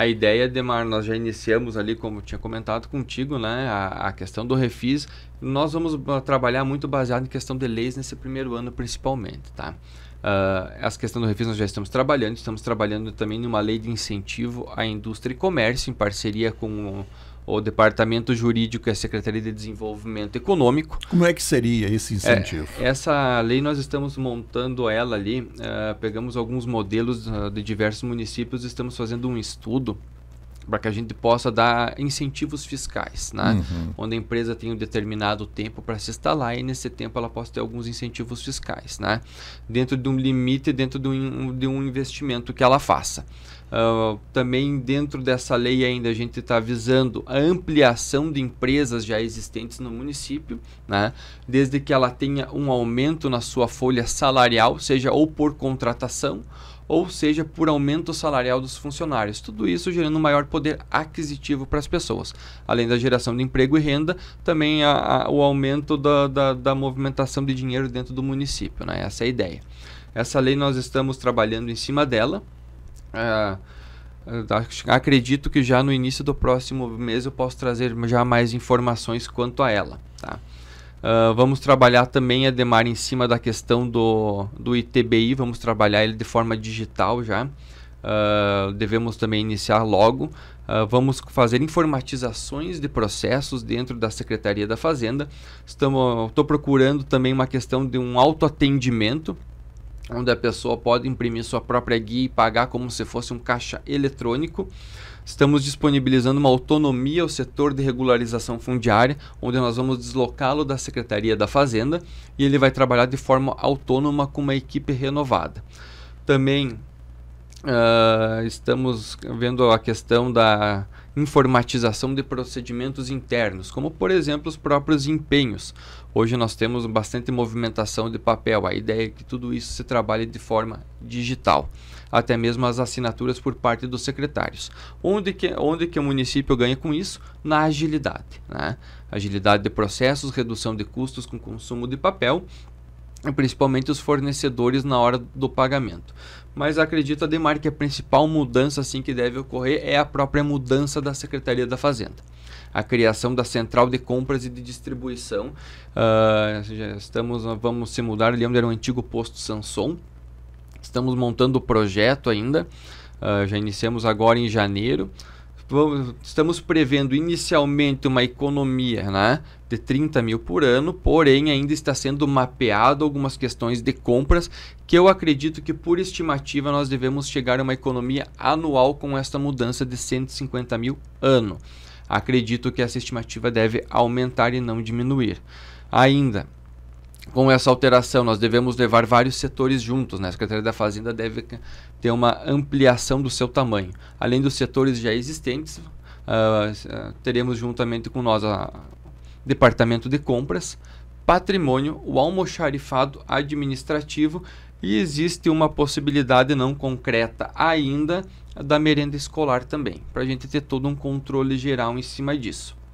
A ideia, Demar, nós já iniciamos ali, como tinha comentado contigo, né, a, a questão do refis. Nós vamos trabalhar muito baseado em questão de leis nesse primeiro ano, principalmente, tá? Uh, as questões do refis nós já estamos trabalhando, estamos trabalhando também numa lei de incentivo à indústria e comércio, em parceria com o departamento jurídico e a Secretaria de Desenvolvimento Econômico. Como é que seria esse é, incentivo? É, essa lei nós estamos montando ela ali, uh, pegamos alguns modelos uh, de diversos municípios, estamos fazendo um estudo para que a gente possa dar incentivos fiscais, né? Uhum. onde a empresa tem um determinado tempo para se instalar e nesse tempo ela possa ter alguns incentivos fiscais, né? dentro de um limite, dentro de um, de um investimento que ela faça. Uh, também dentro dessa lei ainda a gente está visando a ampliação de empresas já existentes no município, né? desde que ela tenha um aumento na sua folha salarial, seja ou por contratação ou seja, por aumento salarial dos funcionários. Tudo isso gerando um maior poder aquisitivo para as pessoas. Além da geração de emprego e renda, também a, a, o aumento da, da, da, movimentação de dinheiro dentro do município. Né? Essa é a ideia. Essa lei nós estamos trabalhando em cima dela. É, é, acredito que já no início do próximo mês eu posso trazer já mais informações quanto a ela. Tá? Uh, vamos trabalhar também, Ademar, em cima da questão do, do ITBI, vamos trabalhar ele de forma digital já. Uh, devemos também iniciar logo. Uh, vamos fazer informatizações de processos dentro da Secretaria da Fazenda. Estou procurando também uma questão de um autoatendimento onde a pessoa pode imprimir sua própria guia e pagar como se fosse um caixa eletrônico. Estamos disponibilizando uma autonomia ao setor de regularização fundiária, onde nós vamos deslocá-lo da Secretaria da Fazenda e ele vai trabalhar de forma autônoma com uma equipe renovada. Também uh, estamos vendo a questão da informatização de procedimentos internos, como por exemplo os próprios empenhos. Hoje nós temos bastante movimentação de papel, a ideia é que tudo isso se trabalhe de forma digital, até mesmo as assinaturas por parte dos secretários. Onde que, onde que o município ganha com isso? Na agilidade. Né? Agilidade de processos, redução de custos com consumo de papel principalmente os fornecedores na hora do pagamento. Mas acredito, Ademar, que a principal mudança assim que deve ocorrer é a própria mudança da Secretaria da Fazenda. A criação da Central de Compras e de Distribuição. Uh, já estamos, vamos se mudar, onde era o antigo posto Sanson. Estamos montando o projeto ainda, uh, já iniciamos agora em janeiro vamos, estamos prevendo inicialmente uma economia né, de 30 mil por ano, porém ainda está sendo mapeado algumas questões de compras que eu acredito que por estimativa nós devemos chegar a uma economia anual com esta mudança de 150 mil ano. Acredito que essa estimativa deve aumentar e não diminuir. Ainda, com essa alteração, nós devemos levar vários setores juntos. Né? A Secretaria da Fazenda deve ter uma ampliação do seu tamanho. Além dos setores já existentes, uh, teremos juntamente com nós o Departamento de Compras, Patrimônio, o Almoxarifado Administrativo e existe uma possibilidade não concreta ainda da merenda escolar também, para a gente ter todo um controle geral em cima disso.